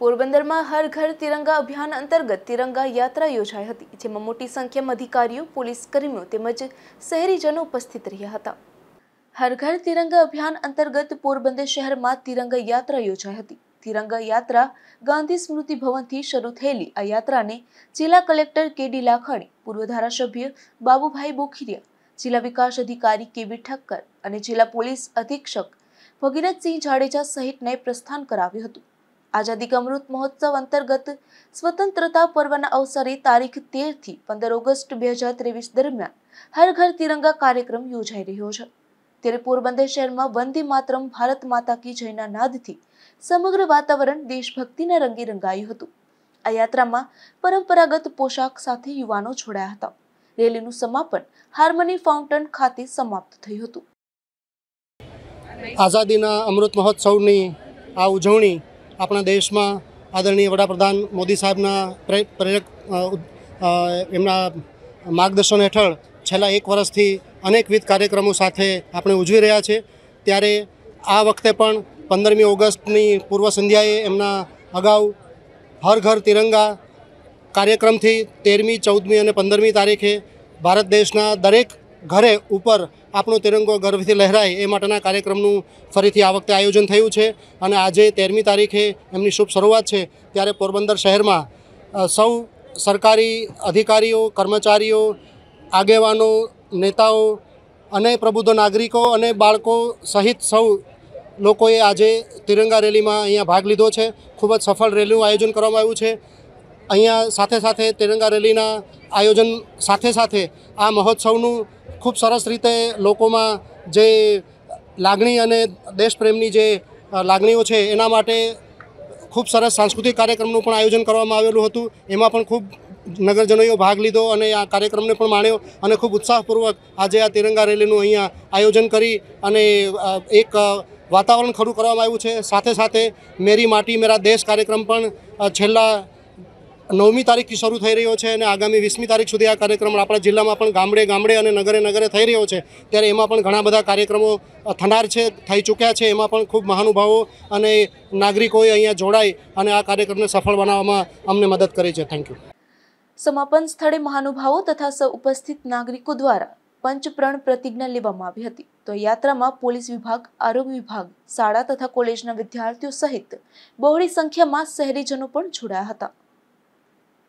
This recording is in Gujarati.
પોરબંદરમાં હર ઘર તિરંગા અભિયાન અંતર્ગત તિરંગા યાત્રા યોજાઈ હતી જેમાં મોટી સંખ્યામાં અધિકારીઓ પોલીસ કર્મીઓ તેમજ શહેરીજનો ઉપસ્થિત રહ્યા હતા હર ઘર તિરંગા અભિયાન અંતર્ગત પોરબંદર શહેરમાં તિરંગા યાત્રા યોજાઈ હતી તિરંગા યાત્રા ગાંધી સ્મૃતિ ભવનથી શરૂ થયેલી આ યાત્રાને જિલ્લા કલેક્ટર કે ડી લાખાણી પૂર્વ ધારાસભ્ય બાબુભાઈ બોખીરિયા જિલ્લા વિકાસ અધિકારી કે બી ઠક્કર અને જિલ્લા પોલીસ અધિક્ષક ભગીરથસિંહ જાડેજા સહિતને પ્રસ્થાન કરાવ્યું હતું આઝાદી કા અમૃત મહોત્સવ અંતર્ગત સ્વતંત્રતા પર્વના અવસરે તારીખ તેરથી પંદર ઓગસ્ટ બે હજાર ત્રેવીસ દરમિયાન હર ઘર તિરંગા કાર્યક્રમ યોજાઈ રહ્યો છે ત્યારે પોરબંદર શહેરમાં વંદે માતરમ ભારત માતા કી જયના નાદથી સમગ્ર વાતાવરણ દેશભક્તિના રંગે રંગાયું હતું આ યાત્રામાં પરંપરાગત પોશાક સાથે યુવાનો જોડાયા હતા રેલીનું સમાપન હાર્મની ફાઉન્ટન ખાતે સમાપ્ત થયું હતું આઝાદીના અમૃત મહોત્સવની આ ઉજવણી આપણા દેશમાં આદરણીય વડાપ્રધાન મોદી સાહેબના પ્રેરક એમના માર્ગદર્શન હેઠળ છેલ્લા એક વર્ષથી અનેકવિધ કાર્યક્રમો સાથે આપણે ઉજવી રહ્યા છે ત્યારે આ વખતે પણ પંદરમી ઓગસ્ટની પૂર્વ સંધ્યાએ એમના અગાઉ હર ઘર તિરંગા કાર્યક્રમથી તેરમી ચૌદમી અને પંદરમી તારીખે ભારત દેશના દરેક ઘરે ઉપર આપણો તિરંગો ગર્વથી લહેરાય એ માટેના કાર્યક્રમનું ફરીથી આ વખતે આયોજન થયું છે અને આજે તેરમી તારીખે એમની શુભ શરૂઆત છે ત્યારે પોરબંદર શહેરમાં સૌ સરકારી અધિકારીઓ કર્મચારીઓ આગેવાનો નેતાઓ અને પ્રબુદ્ધ નાગરિકો અને બાળકો સહિત સૌ લોકોએ આજે તિરંગા રેલીમાં અહીંયા ભાગ લીધો છે ખૂબ જ સફળ રેલીનું આયોજન કરવામાં આવ્યું છે અહીંયા સાથે સાથે તિરંગા રેલીના આયોજન સાથે સાથે આ મહોત્સવનું ખૂબ સરસ રીતે લોકોમાં જે લાગણી અને દેશપ્રેમની જે લાગણીઓ છે એના માટે ખૂબ સરસ સાંસ્કૃતિક કાર્યક્રમનું પણ આયોજન કરવામાં આવેલું હતું એમાં પણ ખૂબ નગરજનોએ ભાગ લીધો અને આ કાર્યક્રમને પણ માણ્યો અને ખૂબ ઉત્સાહપૂર્વક આજે આ તિરંગા રેલીનું અહીંયા આયોજન કરી અને એક વાતાવરણ ખડું કરવામાં આવ્યું છે સાથે સાથે મેરી માટી મેરા દેશ કાર્યક્રમ પણ છેલ્લા નવમી તારીખથી શરૂ થઈ રહ્યો છે અને આગામી વીસમી તારીખ સુધી આ કાર્યક્રમ આપણા જિલ્લામાં પણ ગામડે ગામડે અને નગરે નગરે થઈ રહ્યો છે ત્યારે એમાં પણ ઘણા બધા કાર્યક્રમો થનાર છે થઈ ચૂક્યા છે એમાં પણ ખૂબ મહાનુભાવો અને નાગરિકોએ અહીંયા જોડાઈ અને આ કાર્યક્રમને સફળ બનાવવામાં અમને મદદ કરી છે થેન્ક યુ સમાપન સ્થળે મહાનુભાવો તથા સૌ ઉપસ્થિત નાગરિકો દ્વારા પંચપ્રણ પ્રતિજ્ઞા લેવામાં આવી હતી તો યાત્રામાં પોલીસ વિભાગ આરોગ્ય વિભાગ શાળા તથા કોલેજના વિદ્યાર્થીઓ સહિત બહોળી સંખ્યામાં શહેરીજનો પણ જોડાયા હતા